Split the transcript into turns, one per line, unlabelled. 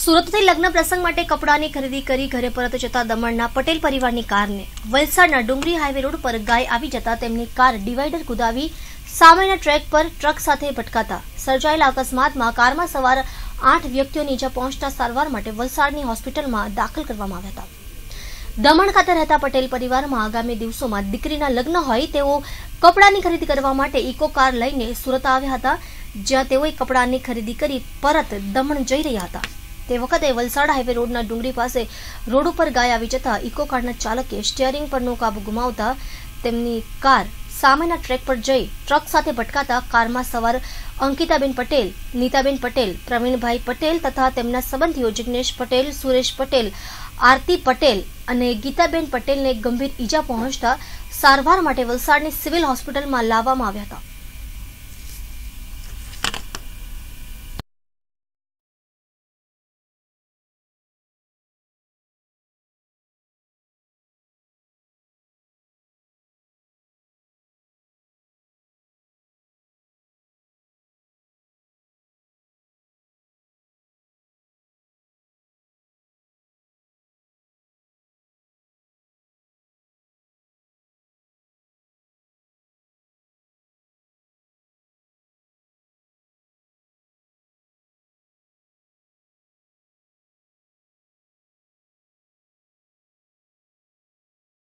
સુરતથી લગ્ન પ્રસંગ માટે કપડાની ખરીદી કરી ઘરે પરત જતા દમણના પટેલ પરિવારની કારને વલસાડના ડુંગરી હાઈવે રોડ પર ગાય આવી જતા તેમની કાર ડિવાઈડર કુદાવી સામેના ટ્રેક પર ટ્રક સાથે ભટકાતા સર્જાયેલા અકસ્માતમાં કારમાં સવાર આઠ વ્યક્તિઓને ઈજા પહોંચતા સારવાર માટે વલસાડની હોસ્પિટલમાં દાખલ કરવામાં આવ્યા હતા દમણ ખાતે રહેતા પટેલ પરિવારમાં આગામી દિવસોમાં દીકરીના લગ્ન હોય તેઓ કપડાની ખરીદી કરવા માટે ઇકો કાર લઈને સુરત આવ્યા હતા જ્યાં તેઓએ કપડાની ખરીદી કરી પરત દમણ જઈ રહ્યા હતા તે વખતે વલસાડ હાઈવે રોડના ડુંગરી પાસે રોડ ઉપર ગાય આવી જતા ઇકો કારના ચાલકે સ્ટીયરિંગ પરનો કાબુ ગુમાવતા તેમની કાર સામેના ટ્રેક પર જઈ ટ્રક સાથે ભટકાતા કારમાં સવાર અંકિતાબેન પટેલ નીતાબેન પટેલ પ્રવીણભાઈ પટેલ તથા તેમના સંબંધીઓ જિજ્ઞેશ પટેલ સુરેશ પટેલ આરતી પટેલ અને ગીતાબેન પટેલને ગંભીર ઈજા પહોંચતા સારવાર માટે વલસાડની સિવિલ હોસ્પિટલમાં લાવવામાં આવ્યા હતા